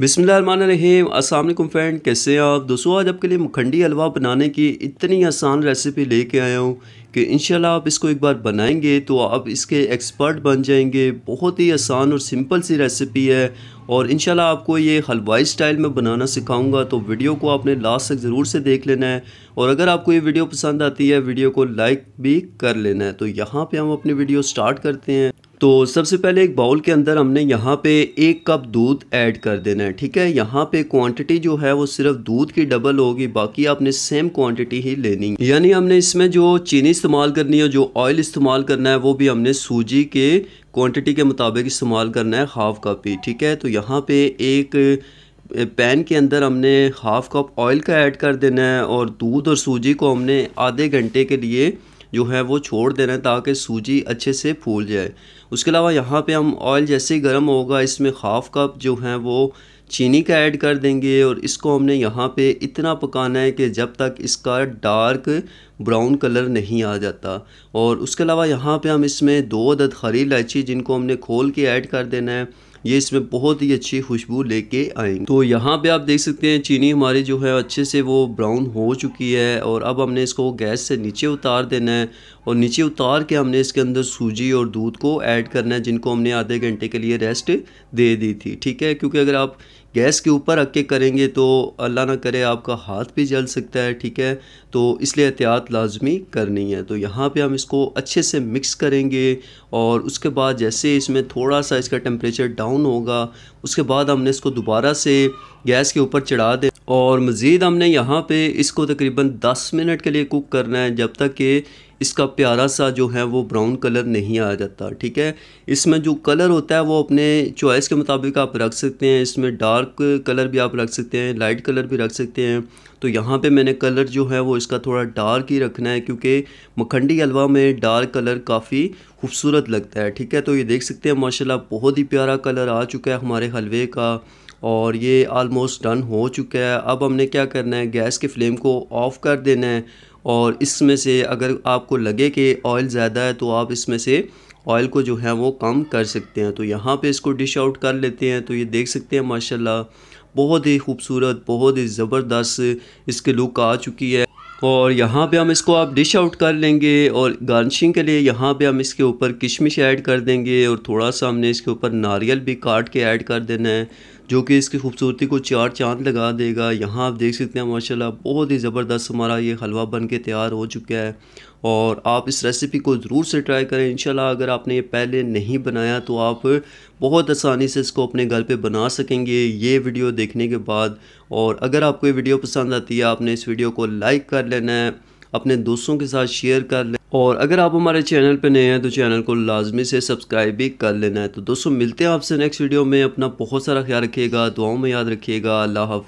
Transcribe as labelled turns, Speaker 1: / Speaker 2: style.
Speaker 1: बिसमीम वालेकुम फ्रेंड कैसे हैं आप दोस्तों आज आपके लिए मखंडी हलवा बनाने की इतनी आसान रेसिपी लेके आया हूँ कि इंशाल्लाह आप इसको एक बार बनाएंगे तो आप इसके एक्सपर्ट बन जाएंगे बहुत ही आसान और सिंपल सी रेसिपी है और इंशाल्लाह आपको ये हलवाई स्टाइल में बनाना सिखाऊंगा तो वीडियो को आपने लास्ट तक ज़रूर से देख लेना है और अगर आपको ये वीडियो पसंद आती है वीडियो को लाइक भी कर लेना है तो यहाँ पर हम अपनी वीडियो स्टार्ट करते हैं तो सबसे पहले एक बाउल के अंदर हमने यहाँ पे एक कप दूध ऐड कर देना है ठीक है यहाँ पे क्वांटिटी जो है वो सिर्फ दूध की डबल होगी बाकी आपने सेम क्वांटिटी ही लेनी है यानी हमने इसमें जो चीनी इस्तेमाल करनी है जो ऑयल इस्तेमाल करना है वो भी हमने सूजी के क्वांटिटी के मुताबिक इस्तेमाल करना है हाफ कप ही ठीक है तो यहाँ पर एक पैन के अंदर हमने हाफ कप ऑयल का ऐड कर देना है और दूध और सूजी को हमने आधे घंटे के लिए जो है वो छोड़ देना है ताकि सूजी अच्छे से फूल जाए उसके अलावा यहाँ पे हम ऑयल जैसे ही गर्म होगा इसमें हाफ़ कप जो है वो चीनी का ऐड कर देंगे और इसको हमने यहाँ पे इतना पकाना है कि जब तक इसका डार्क ब्राउन कलर नहीं आ जाता और उसके अलावा यहाँ पे हम इसमें दो अदद हरी इलायची जिनको हमने खोल के ऐड कर देना है ये इसमें बहुत ही अच्छी खुशबू लेके आएंगे तो यहाँ पे आप देख सकते हैं चीनी हमारी जो है अच्छे से वो ब्राउन हो चुकी है और अब हमने इसको गैस से नीचे उतार देना है और नीचे उतार के हमने इसके अंदर सूजी और दूध को ऐड करना है जिनको हमने आधे घंटे के लिए रेस्ट दे दी थी ठीक है क्योंकि अगर आप गैस के ऊपर रख के करेंगे तो अल्लाह ना करे आपका हाथ भी जल सकता है ठीक है तो इसलिए एहतियात लाजमी करनी है तो यहाँ पे हम इसको अच्छे से मिक्स करेंगे और उसके बाद जैसे इसमें थोड़ा सा इसका टेम्परेचर डाउन होगा उसके बाद हमने इसको दोबारा से गैस के ऊपर चढ़ा दें और मज़ीद हमने यहाँ पे इसको तकरीबन 10 मिनट के लिए कुक करना है जब तक कि इसका प्यारा सा जो है वो ब्राउन कलर नहीं आ जाता ठीक है इसमें जो कलर होता है वो अपने चॉइस के मुताबिक आप रख सकते हैं इसमें डार्क कलर भी आप रख सकते हैं लाइट कलर भी रख सकते हैं तो यहाँ पे मैंने कलर जो है वो इसका थोड़ा डार्क ही रखना है क्योंकि मखंडी हलवा में डार्क कलर काफ़ी खूबसूरत लगता है ठीक है तो ये देख सकते हैं माशाला बहुत ही प्यारा कलर आ चुका है हमारे हलवे का और ये आलमोस्ट डन हो चुका है अब हमने क्या करना है गैस के फ्लेम को ऑफ़ कर देना है और इसमें से अगर आपको लगे कि ऑयल ज़्यादा है तो आप इसमें से ऑयल को जो है वो कम कर सकते हैं तो यहाँ पे इसको डिश आउट कर लेते हैं तो ये देख सकते हैं माशाल्लाह बहुत ही खूबसूरत बहुत ही ज़बरदस्त इसके लुक आ चुकी है और यहाँ पे हम इसको आप डिश आउट कर लेंगे और गार्निशिंग के लिए यहाँ पे हम इसके ऊपर किशमिश ऐड कर देंगे और थोड़ा सा हमने इसके ऊपर नारियल भी काट के ऐड कर देना है जो कि इसकी खूबसूरती को चार चांद लगा देगा यहाँ आप देख सकते हैं माशाल्लाह बहुत ही ज़बरदस्त हमारा ये हलवा बन के तैयार हो चुका है और आप इस रेसिपी को ज़रूर से ट्राई करें इंशाल्लाह अगर आपने ये पहले नहीं बनाया तो आप बहुत आसानी से इसको अपने घर पे बना सकेंगे ये वीडियो देखने के बाद और अगर आपको ये वीडियो पसंद आती है आपने इस वीडियो को लाइक कर लेना है अपने दोस्तों के साथ शेयर कर लेना और अगर आप हमारे चैनल पर नए हैं तो चैनल को लाजमी से सब्सक्राइब भी कर लेना है तो दोस्तों मिलते हैं आपसे नेक्स्ट वीडियो में अपना बहुत सारा ख्याल रखिएगा दुआओं में याद रखिएगा अल्लाह हाफ